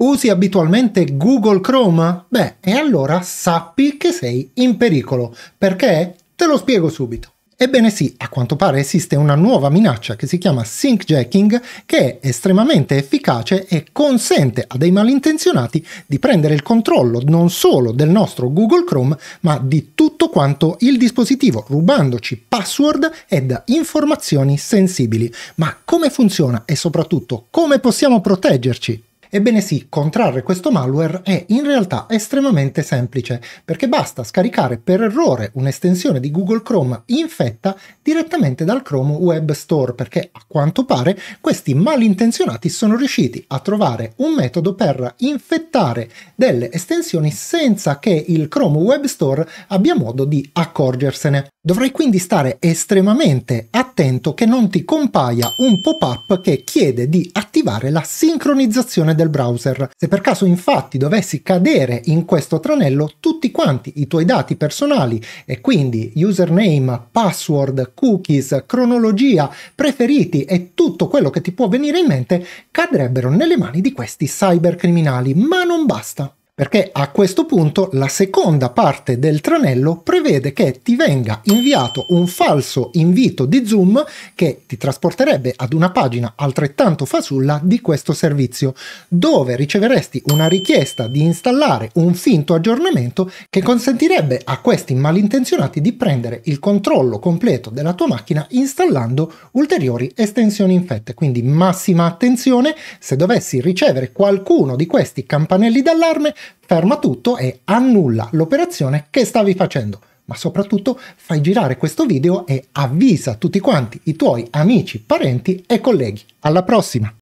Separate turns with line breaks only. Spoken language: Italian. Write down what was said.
Usi abitualmente Google Chrome? Beh, e allora sappi che sei in pericolo, perché te lo spiego subito. Ebbene sì, a quanto pare esiste una nuova minaccia che si chiama syncjacking che è estremamente efficace e consente a dei malintenzionati di prendere il controllo non solo del nostro Google Chrome, ma di tutto quanto il dispositivo, rubandoci password ed informazioni sensibili. Ma come funziona e soprattutto come possiamo proteggerci? Ebbene sì, contrarre questo malware è in realtà estremamente semplice, perché basta scaricare per errore un'estensione di Google Chrome infetta direttamente dal Chrome Web Store, perché a quanto pare questi malintenzionati sono riusciti a trovare un metodo per infettare delle estensioni senza che il Chrome Web Store abbia modo di accorgersene. Dovrai quindi stare estremamente attento che non ti compaia un pop-up che chiede di attivare attivare la sincronizzazione del browser. Se per caso infatti dovessi cadere in questo tranello, tutti quanti i tuoi dati personali e quindi username, password, cookies, cronologia, preferiti e tutto quello che ti può venire in mente cadrebbero nelle mani di questi cybercriminali, ma non basta perché a questo punto la seconda parte del tranello prevede che ti venga inviato un falso invito di Zoom che ti trasporterebbe ad una pagina altrettanto fasulla di questo servizio, dove riceveresti una richiesta di installare un finto aggiornamento che consentirebbe a questi malintenzionati di prendere il controllo completo della tua macchina installando ulteriori estensioni infette. Quindi massima attenzione se dovessi ricevere qualcuno di questi campanelli d'allarme ferma tutto e annulla l'operazione che stavi facendo. Ma soprattutto fai girare questo video e avvisa tutti quanti i tuoi amici, parenti e colleghi. Alla prossima!